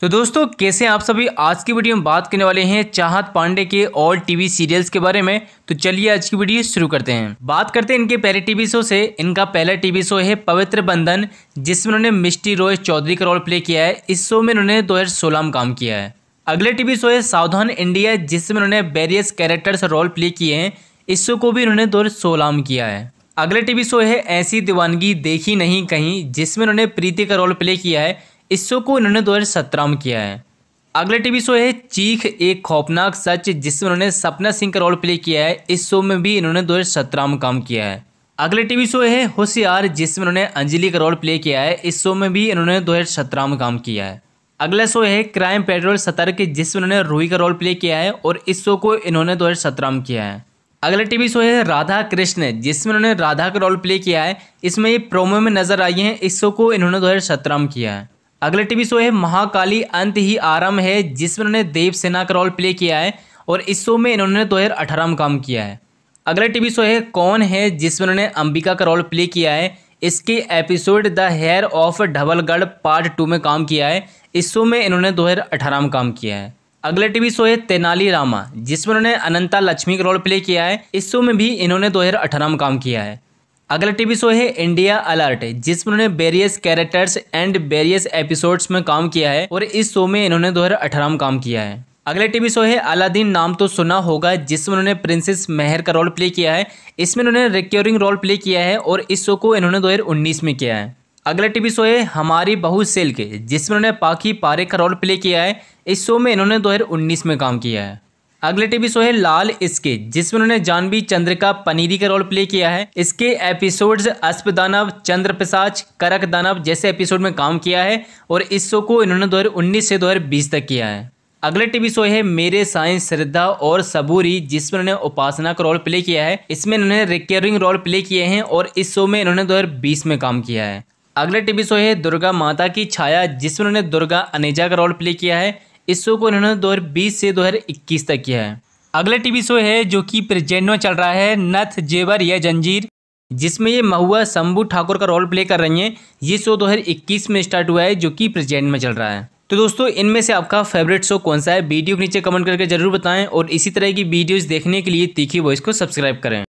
तो दोस्तों कैसे आप सभी आज की वीडियो में बात करने वाले हैं चाहत पांडे के और टीवी सीरियल्स के बारे में तो चलिए आज की वीडियो शुरू करते हैं बात करते हैं इनके पहले टीवी शो से इनका पहला टीवी शो है पवित्र बंधन जिसमें उन्होंने मिस्टी रॉय चौधरी का रोल प्ले किया है इस शो में उन्होंने 2016 में काम किया है अगले टीवी शो है सावधान इंडिया जिसमें उन्होंने वेरियस कैरेक्टर्स रोल प्ले किए हैं इस शो को भी उन्होंने दो में किया है अगले टीवी शो है ऐसी दीवानगी देखी नहीं कहीं जिसमें उन्होंने प्रीति का रोल प्ले किया है इस शो को इन्होंने 2017 में किया है अगला टीवी शो है चीख एक खौफनाक सच जिसमें उन्होंने सपना सिंह का रोल प्ले किया है इस शो में भी इन्होंने 2017 में काम किया है अगले टीवी शो है होशियार जिसमें उन्होंने अंजलि का रोल प्ले किया है इस शो में भी इन्होंने 2017 में काम किया है अगला शो है क्राइम पेट्रोल सतर्क जिसमें उन्होंने रूही का रोल प्ले किया है और इस शो को इन्होंने 2017 में किया है अगला टीवी शो है राधा कृष्ण जिसमें उन्होंने राधा का रोल प्ले किया है इसमें ये प्रोमो में नजर आई हैं इस शो को इन्होंने 2017 में किया है अगला टीवी शो है महाकाली अंत ही आरंभ है जिसमें उन्होंने देव सेना का रोल प्ले किया है और इस शो में इन्होंने दो हज़ार अठारह में काम किया है अगला टीवी शो है कौन है जिसमें उन्होंने अंबिका का रोल प्ले किया है इसके episode the heir of Dhabalgarh part two में काम किया है इस शो में इन्होंने दो अठारह में काम किया है अगला टीवी शो है तेनाली रामा जिसमें उन्होंने अनंता लक्ष्मी का रोल प्ले किया है इस शो में भी इन्होंने दो अठारह में काम किया है अगला टीवी शो है इंडिया अलर्ट जिसमें उन्होंने various characters and various episodes में काम किया है और इस शो में इन्होंने दो हजार में काम किया है अगला टीवी शो है अलादीन नाम तो सुना होगा जिसमें उन्होंने प्रिंसेस मेहर का रोल प्ले किया है इसमें उन्होंने रिक्योरिंग रोल प्ले किया है और इस शो को इन्होंने दो में किया है अगला टीवी शो है हमारी बहु सिल्क जिसमें उन्होंने पाखी पारे का रोल प्ले किया है इस शो में इन्होंने दो में काम किया है अगले टीवी शो है लाल इसके जिसमें उन्होंने जानवी चंद्र का पनीरी का रोल प्ले किया है इसके एपिसोड्स अस्प दानव चंद्र पिसाच करक दानव जैसे एपिसोड में काम किया है और इस शो को इन्होंने दो से दो तक किया है अगला टीवी शो है मेरे साइंस श्रद्धा और सबूरी जिसमें उन्होंने उपासना का रोल प्ले किया है इसमें इन्होंने रिकेयरिंग रोल प्ले किए हैं और इस शो में इन्होंने 2020 में काम किया है अगला टीवी शो है दुर्गा माता की छाया जिसमें उन्होंने दुर्गा अनेजा का रोल प्ले किया है इस शो को इन्होंने 2020 से 2021 तक किया है अगला टीवी शो है जो कि प्रेजेंट में चल रहा है नथ जेवर या जंजीर जिसमें ये महुआ शंभू ठाकुर का रोल प्ले कर रही हैं ये शो 2021 में स्टार्ट हुआ है जो कि प्रेजेंट में चल रहा है तो दोस्तों इनमें से आपका फेवरेट शो कौन सा है वीडियो के नीचे कमेंट करके जरूर बताएं और इसी तरह की वीडियोज देखने के लिए तीखी वॉइस को सब्सक्राइब करें